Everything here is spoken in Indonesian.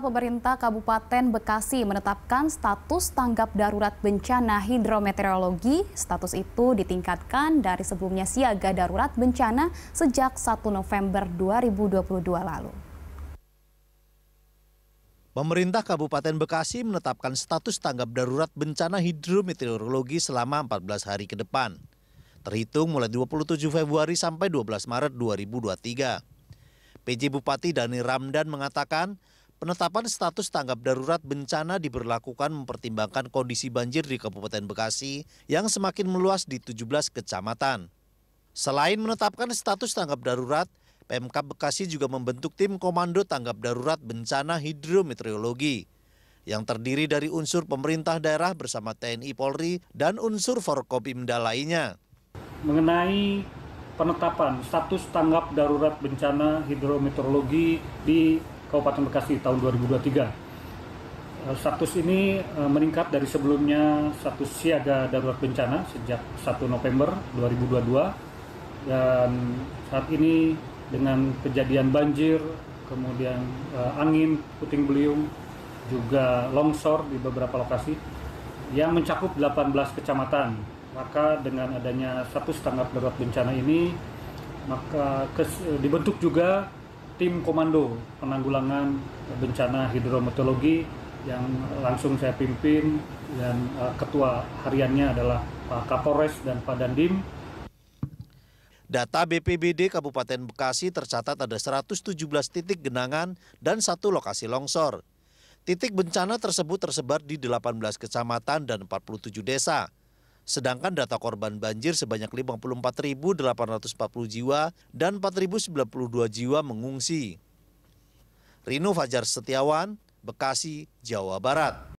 pemerintah Kabupaten Bekasi menetapkan status tanggap darurat bencana hidrometeorologi. Status itu ditingkatkan dari sebelumnya siaga darurat bencana sejak 1 November 2022 lalu. Pemerintah Kabupaten Bekasi menetapkan status tanggap darurat bencana hidrometeorologi selama 14 hari ke depan. Terhitung mulai 27 Februari sampai 12 Maret 2023. PJ Bupati Dani Ramdan mengatakan Penetapan status tanggap darurat bencana diberlakukan mempertimbangkan kondisi banjir di Kabupaten Bekasi yang semakin meluas di 17 kecamatan. Selain menetapkan status tanggap darurat, PMK Bekasi juga membentuk tim komando tanggap darurat bencana hidrometeorologi yang terdiri dari unsur pemerintah daerah bersama TNI Polri dan unsur Forkopimda lainnya. Mengenai penetapan status tanggap darurat bencana hidrometeorologi di Kabupaten Bekasi tahun 2023. Eh, status ini eh, meningkat dari sebelumnya status siaga darurat bencana sejak 1 November 2022 dan saat ini dengan kejadian banjir, kemudian eh, angin, puting beliung, juga longsor di beberapa lokasi yang mencakup 18 kecamatan. Maka dengan adanya status tanggap darurat bencana ini maka dibentuk juga tim komando penanggulangan bencana hidrometeorologi yang langsung saya pimpin dan uh, ketua hariannya adalah Pak Kapolres dan Pak Dandim. Data BPBD Kabupaten Bekasi tercatat ada 117 titik genangan dan satu lokasi longsor. Titik bencana tersebut tersebar di 18 kecamatan dan 47 desa. Sedangkan data korban banjir sebanyak 54.840 jiwa dan 4.092 jiwa mengungsi. Rino Fajar Setiawan, Bekasi, Jawa Barat.